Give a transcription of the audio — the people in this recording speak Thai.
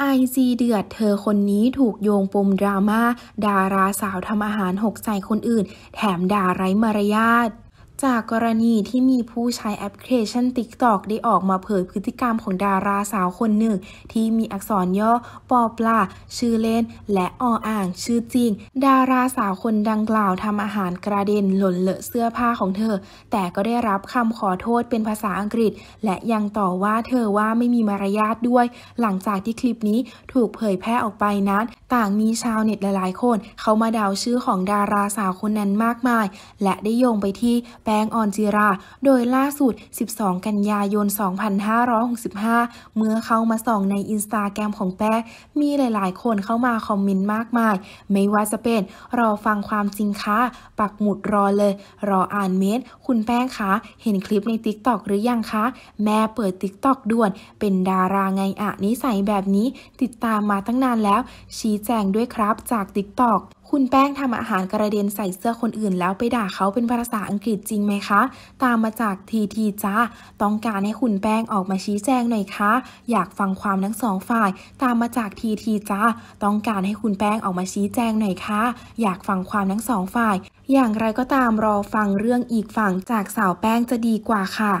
ไอซีเดือดเธอคนนี้ถูกโยงปมดราม่าดาราสาวทำอาหารหกใส่คนอื่น แถมด่าไร้มารยาทจากกรณีที่มีผู้ใช้แอปพลิเคชัน TikTok ได้ออกมาเผยพฤติกรรมของดาราสาวคนหนึ่ง ที่มีอักษรย่อปอปลา ชื่อเล่น และอออ่างชื่อจริง ดาราสาวคนดังกล่าวทำอาหารกระเด็นหล่นเลอะเสื้อผ้าของเธอ แต่ก็ได้รับคำขอโทษเป็นภาษาอังกฤษ และยังต่อว่าเธอว่าไม่มีมารยาทด้วย หลังจากที่คลิปนี้ถูกเผยแพร่ออกไปนั้น ต่างมีชาวเน็ตหลายๆ คน เข้ามาดาวชื่อของดาราสาวคนนั้นมากมาย และได้โยงไปที่แป้งออนจีรา โดยล่าสุด 12 กันยายน 2565 เมื่อเข้ามาส่องในอินสตาแกรมของแป้ง มีหลายๆ คนเข้ามาคอมเมนต์มากมาย ไม่ว่าจะเป็น รอฟังความจริงค่ะ ปักหมุดรอเลย รออ่านเมนคุณแป้งคะ เห็นคลิปในติกตอกหรือยังคะ แม่เปิดติกตอกด่วน เป็นดาราไงอะนิสัยแบบนี้ ติดตามมาตั้งนานแล้ว ชี้แจงด้วยครับจากติกตอกคุณแป้งทำอาหารกระเด็นใส่เสื้อคนอื่น แล้วไปด่าเขาเป็นภาษาอังกฤษจริงริงไหมคะตามมาจากทีทีจ้าต้องการให้คุณแป้งออกมาชี้แจงหน่อยคะอยากฟังความทั้งสองฝ่ายตามมาจากทีทีจ้าต้องการให้คุณแป้งออกมาชี้แจงหน่อยคะ อยากฟังความทั้งสองฝ่าย อย่างไรก็ตามรอฟังเรื่องอีกฝั่งจากสาวแป้งจะดีกว่าค่ะ